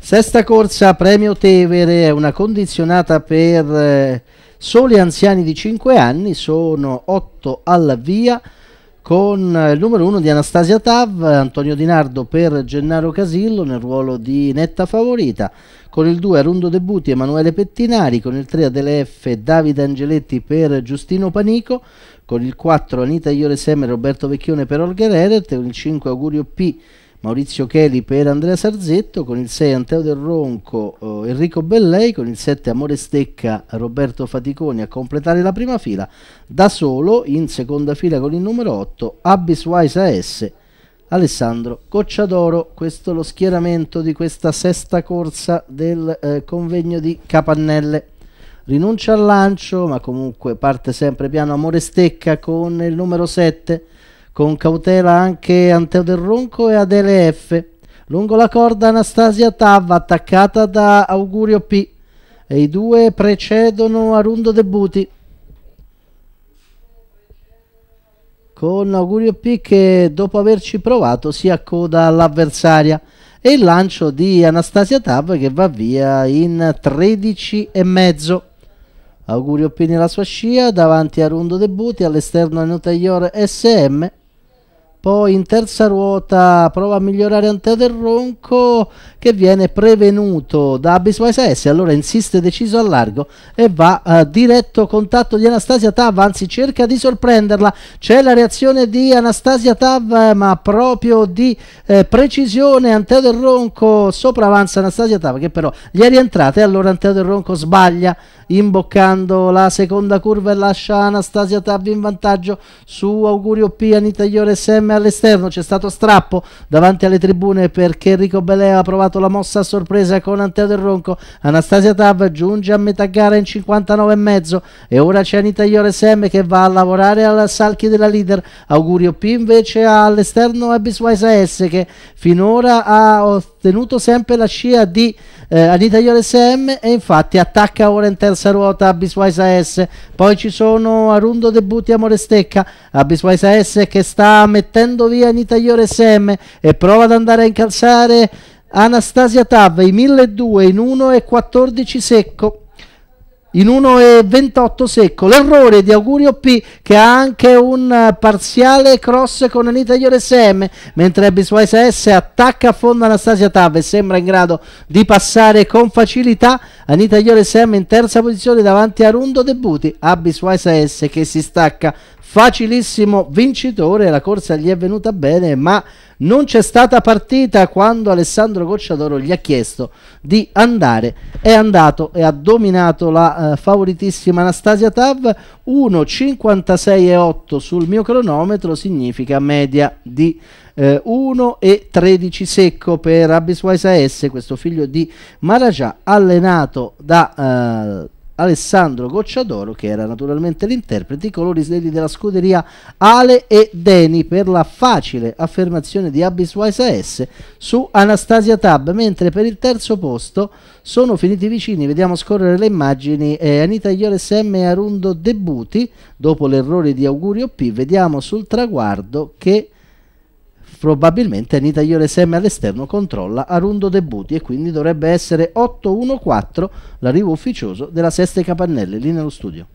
Sesta corsa Premio Tevere è una condizionata per eh, soli anziani di 5 anni, sono 8 alla via con eh, il numero 1 di Anastasia Tav, Antonio Di Nardo per Gennaro Casillo nel ruolo di netta favorita, con il 2 Arundo Debuti Emanuele Pettinari, con il 3 Adele F Davide Angeletti per Giustino Panico, con il 4 Anita Iore Seme Roberto Vecchione per Olga Reret, con il 5 Augurio P Maurizio Cheli per Andrea Sarzetto, con il 6 Anteo Del Ronco, eh, Enrico Bellei, con il 7 Amore Stecca, Roberto Faticoni a completare la prima fila, da solo in seconda fila con il numero 8 Abyss Wise AS, Alessandro Cocciadoro, questo è lo schieramento di questa sesta corsa del eh, convegno di Capannelle. Rinuncia al lancio, ma comunque parte sempre piano Amore Stecca con il numero 7 con cautela anche Anteo del Ronco e Adele F. Lungo la corda Anastasia Tav attaccata da Augurio P. E i due precedono Arundo Debuti. Con Augurio P che dopo averci provato si accoda all'avversaria. E il lancio di Anastasia Tav che va via in 13 e mezzo. Augurio P nella sua scia davanti a Rundo Debuti all'esterno a Notaior SM poi in terza ruota prova a migliorare Antea del Ronco che viene prevenuto da Abiswise S allora insiste deciso al largo e va a eh, diretto contatto di Anastasia Tav anzi cerca di sorprenderla c'è la reazione di Anastasia Tav eh, ma proprio di eh, precisione Antea del Ronco sopravanza Anastasia Tav che però gli è rientrata e allora Antea del Ronco sbaglia imboccando la seconda curva e lascia Anastasia Tabbi in vantaggio su Augurio P, Anitagliore SM all'esterno, c'è stato strappo davanti alle tribune perché Enrico Belea ha provato la mossa a sorpresa con Anteo Del Ronco, Anastasia Tab giunge a metà gara in 59,5 e ora c'è Anitagliore SM che va a lavorare al salchi della leader, Augurio P invece all'esterno è Biswaisa S che finora ha ottenuto sempre la scia di eh, Anita IOLSM e infatti attacca ora in terza ruota Abiswise S poi ci sono Arundo Debutti Amore Stecca Abiswise S che sta mettendo via Anita SM e prova ad andare a incalzare Anastasia Tav i 1002 in 1 e 14 secco in 1,28 secco l'errore di Augurio P che ha anche un parziale cross con Anita Iores mentre Abiswise S attacca a fondo Anastasia Tav e sembra in grado di passare con facilità Anita Iores in terza posizione davanti a Rundo Debuti Abiswise S che si stacca facilissimo vincitore, la corsa gli è venuta bene, ma non c'è stata partita quando Alessandro Cocciadoro gli ha chiesto di andare. È andato e ha dominato la eh, favoritissima Anastasia Tav, 1,56,8 sul mio cronometro significa media di eh, 13 secco per Abiswaisa S, questo figlio di Marajà, allenato da... Eh, Alessandro Gocciadoro che era naturalmente l'interprete, i colori snelli della scuderia Ale e Deni per la facile affermazione di Abyss Wise AS su Anastasia Tab, mentre per il terzo posto sono finiti vicini, vediamo scorrere le immagini, eh, Anita Iores M e Arundo Debuti, dopo l'errore di Augurio P, vediamo sul traguardo che Probabilmente Anita Ioleseme all'esterno controlla Arundo Debuti e quindi dovrebbe essere 8-1-4 l'arrivo ufficioso della Seste Capannelle lì nello studio.